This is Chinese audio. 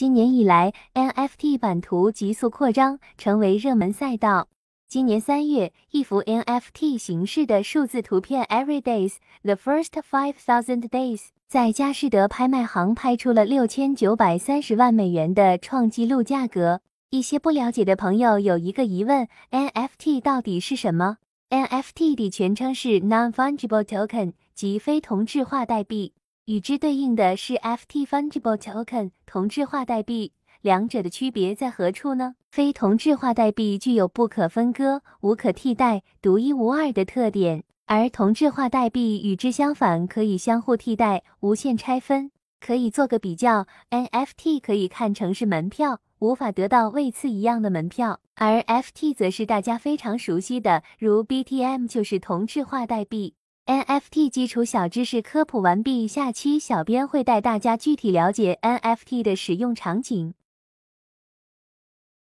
今年以来，NFT 版图急速扩张，成为热门赛道。今年三月，一幅 NFT 形式的数字图片《Everydays: The First Five t h o u s a n Days》在佳士得拍卖行拍出了六千九百三十万美元的创纪录价格。一些不了解的朋友有一个疑问：NFT 到底是什么？NFT 的全称是 Non-Fungible Token，即非同质化代币。与之对应的是 F T fungible token 同质化代币，两者的区别在何处呢？非同质化代币具有不可分割、无可替代、独一无二的特点，而同质化代币与之相反，可以相互替代、无限拆分。可以做个比较，N F T 可以看成是门票，无法得到位次一样的门票，而 F T 则是大家非常熟悉的，如 B T M 就是同质化代币。NFT 基础小知识科普完毕，下期小编会带大家具体了解 NFT 的使用场景。